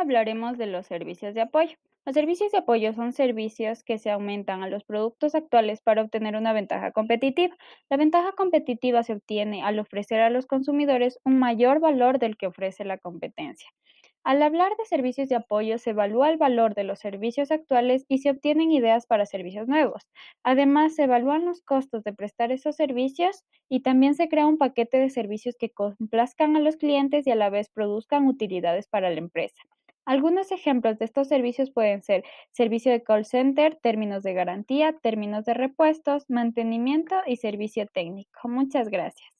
hablaremos de los servicios de apoyo. Los servicios de apoyo son servicios que se aumentan a los productos actuales para obtener una ventaja competitiva. La ventaja competitiva se obtiene al ofrecer a los consumidores un mayor valor del que ofrece la competencia. Al hablar de servicios de apoyo, se evalúa el valor de los servicios actuales y se obtienen ideas para servicios nuevos. Además, se evalúan los costos de prestar esos servicios y también se crea un paquete de servicios que complazcan a los clientes y a la vez produzcan utilidades para la empresa. Algunos ejemplos de estos servicios pueden ser servicio de call center, términos de garantía, términos de repuestos, mantenimiento y servicio técnico. Muchas gracias.